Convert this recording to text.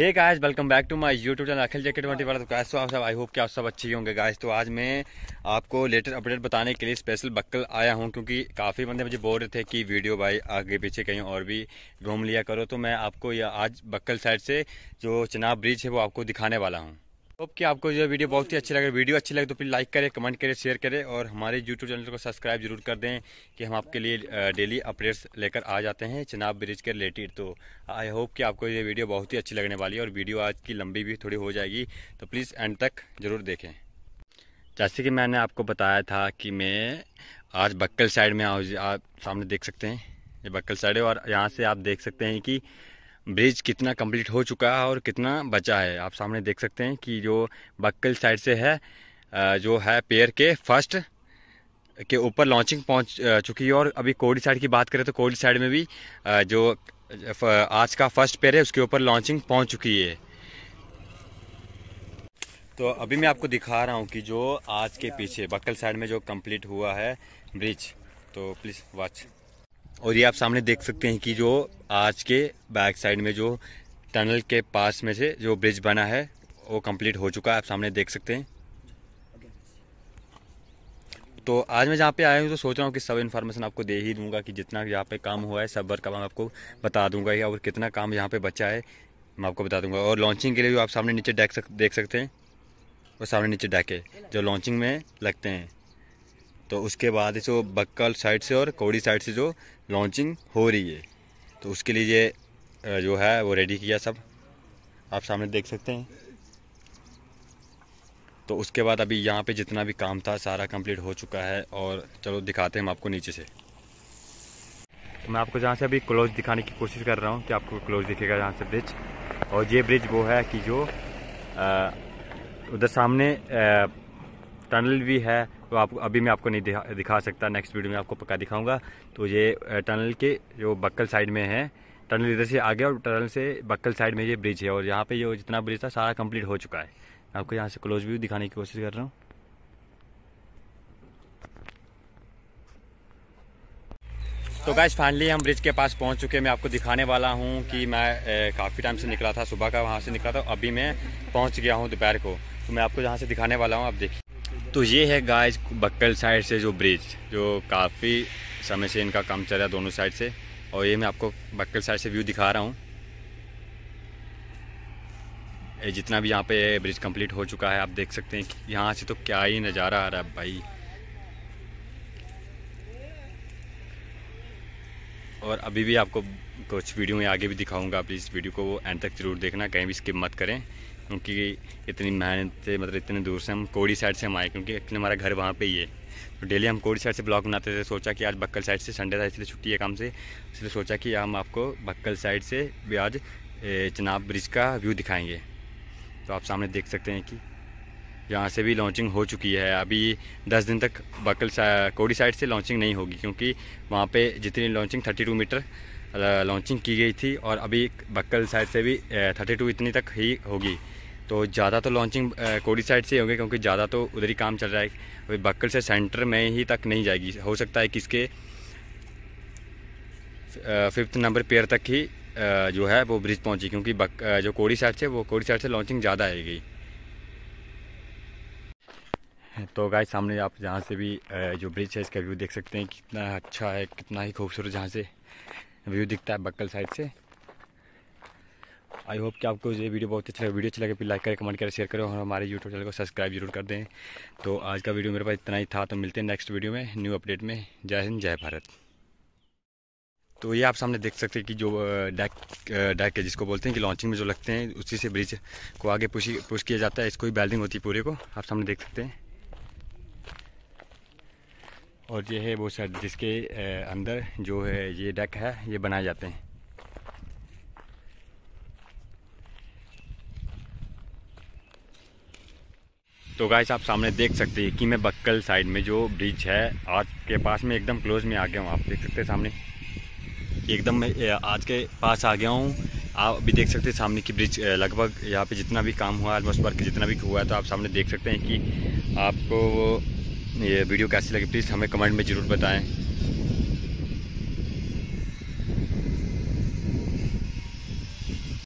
hey guys welcome back to my YouTube channel Akhil jacket twenty वाला तो कैसे आप सब आई होप कि आप सब अच्छे ही होंगे गाइस तो आज मैं आपको लेटेस्ट अपडेट बताने के लिए स्पेशल बक्कल आया हूं क्योंकि काफ़ी बंदे मुझे बोल रहे थे कि वीडियो भाई आगे पीछे कहीं और भी घूम लिया करो तो मैं आपको आज बक्कल साइड से जो चिनाब ब्रिज है वो आपको दिखाने वाला हूँ होप कि आपको जो वीडियो बहुत ही अच्छी लगे वीडियो अच्छी लगे तो प्लीज़ लाइक करें कमेंट करें शेयर करें और हमारे यूट्यूब चैनल को सब्सक्राइब जरूर कर दें कि हम आपके लिए डेली अपडेट्स लेकर आ जाते हैं चनाब ब्रिज के रिलेटेड तो आई होप कि आपको ये वीडियो बहुत ही अच्छी लगने वाली है और वीडियो आज की लंबी भी थोड़ी हो जाएगी तो प्लीज़ एंड तक ज़रूर देखें जैसे कि मैंने आपको बताया था कि मैं आज बक्कल साइड में आप सामने देख सकते हैं ये बक्कल साइड है और यहाँ से आप देख सकते हैं कि ब्रिज कितना कंप्लीट हो चुका है और कितना बचा है आप सामने देख सकते हैं कि जो बक्कल साइड से है जो है पेयर के फर्स्ट के ऊपर लॉन्चिंग पहुंच चुकी है और अभी कोडी साइड की बात करें तो कोडी साइड में भी जो आज का फर्स्ट पेयर है उसके ऊपर लॉन्चिंग पहुंच चुकी है तो अभी मैं आपको दिखा रहा हूँ कि जो आज के पीछे बक्कल साइड में जो कम्प्लीट हुआ है ब्रिज तो प्लीज़ वॉच और ये आप सामने देख सकते हैं कि जो आज के बैक साइड में जो टनल के पास में से जो ब्रिज बना है वो कंप्लीट हो चुका है आप सामने देख सकते हैं तो आज मैं जहाँ पे आया हूँ तो सोच रहा हूँ कि सब इन्फॉर्मेशन आपको दे ही दूंगा कि जितना यहाँ पे काम हुआ है सब वर्क का मैं आपको बता दूंगा या और कितना काम यहाँ पे बचा है मैं आपको बता दूंगा और लॉन्चिंग के लिए जो आप सामने नीचे डेक सक, देख सकते हैं और सामने नीचे डेक है जो लॉन्चिंग में लगते हैं तो उसके बाद जो बक्कल साइड से और कौड़ी साइड से जो लॉन्चिंग हो रही है तो उसके लिए ये जो है वो रेडी किया सब आप सामने देख सकते हैं तो उसके बाद अभी यहाँ पे जितना भी काम था सारा कंप्लीट हो चुका है और चलो दिखाते हैं हम आपको नीचे से तो मैं आपको जहाँ से अभी क्लोज दिखाने की कोशिश कर रहा हूँ कि आपको क्लोज दिखेगा यहाँ से ब्रिज और ये ब्रिज वो है कि जो उधर सामने आ, टनल भी है तो आप अभी मैं आपको नहीं दिखा दिखा सकता नेक्स्ट वीडियो में आपको पक्का दिखाऊंगा तो ये टनल के जो बक्कल साइड में है टनल इधर से आगे और टनल से बक्कल साइड में ये ब्रिज है और यहाँ पे ये जितना ब्रिज था सारा कंप्लीट हो चुका है आपको यहाँ से क्लोज व्यू दिखाने की कोशिश कर रहा हूँ तो गाइज फाइनली हम ब्रिज के पास पहुंच चुके हैं मैं आपको दिखाने वाला हूं कि मैं काफ़ी टाइम से निकला था सुबह का वहां से निकला था अभी मैं पहुंच गया हूं दोपहर को तो मैं आपको जहां से दिखाने वाला हूं आप देखिए तो ये है गाइस बक्कल साइड से जो ब्रिज जो काफ़ी समय से इनका काम चल रहा है दोनों साइड से और ये मैं आपको बक्कल साइड से व्यू दिखा रहा हूँ जितना भी यहाँ पे ब्रिज कंप्लीट हो चुका है आप देख सकते हैं कि यहाँ से तो क्या ही नज़ारा आ रहा है भाई और अभी भी आपको कुछ वीडियो में आगे भी दिखाऊंगा प्लीज़ वीडियो को वो एंड तक ज़रूर देखना कहीं भी स्किप मत करें क्योंकि इतनी मेहनत से मतलब इतने दूर से हम कोड़ी साइड से हम आए क्योंकि एक्चुअली हमारा घर वहाँ पे ही है तो डेली हम कोड़ी साइड से ब्लॉग बनाते थे सोचा कि आज बक्कल साइड से संडे था इसलिए छुट्टी है काम से इसलिए सोचा कि हम आपको बक्कल साइड से भी आज चनाब ब्रिज का व्यू दिखाएंगे तो आप सामने देख सकते हैं कि यहाँ से भी लॉन्चिंग हो चुकी है अभी दस दिन तक बक्ल सा, कोड़ी साइड से लॉन्चिंग नहीं होगी क्योंकि वहाँ पर जितनी launching thirty two metre launching की गई थी और अभी बक्कल साइड से भी थर्टी टू इतनी तक ही होगी तो ज़्यादा तो लॉन्चिंग कोडी साइड से होंगे क्योंकि ज़्यादा तो उधर ही काम चल रहा है अभी बक्कल से सेंटर में ही तक नहीं जाएगी हो सकता है कि इसके फिफ्थ नंबर पेयर तक ही जो है वो ब्रिज पहुंची क्योंकि बक, जो कोड़ी साइड से वो कोड़ी साइड से लॉन्चिंग ज़्यादा आएगी तो गाय सामने आप जहाँ से भी जो ब्रिज है इसका व्यू देख सकते हैं कितना अच्छा है कितना ही खूबसूरत जहाँ से व्यू दिखता है बक्कल साइड से आई होप कि आपको ये वीडियो बहुत अच्छा लगे वीडियो अच्छा लगे फिर लाइक करें कमेंट करें शेयर करें और हमारे यूट्यूब चैनल को सब्सक्राइब जरूर कर दें तो आज का वीडियो मेरे पास इतना ही था तो मिलते हैं नेक्स्ट वीडियो में न्यू अपडेट में जय हिंद जय भारत तो ये आप सामने देख सकते हैं कि जो डैक डैक है जिसको बोलते हैं कि लॉन्चिंग में जो लगते हैं उसी से ब्रिज को आगे पुशी पुश किया जाता है इसको ही बैल्डिंग होती है पूरे को आप सामने देख सकते हैं और ये है वो सर जिसके अंदर जो है ये डैक है ये बनाए जाते हैं तो गाइस आप सामने देख सकते हैं कि मैं बक्कल साइड में जो ब्रिज है आज के पास में एकदम क्लोज में आ गया हूँ आप देख सकते हैं सामने एकदम मैं आज के पास आ गया हूँ आप अभी देख सकते हैं सामने की ब्रिज लगभग यहाँ पे जितना भी काम हुआ ऑलमोस्ट वर्क जितना भी हुआ है तो आप सामने देख सकते हैं कि आपको ये वीडियो कैसी लगी प्लीज़ हमें कमेंट में ज़रूर बताएँ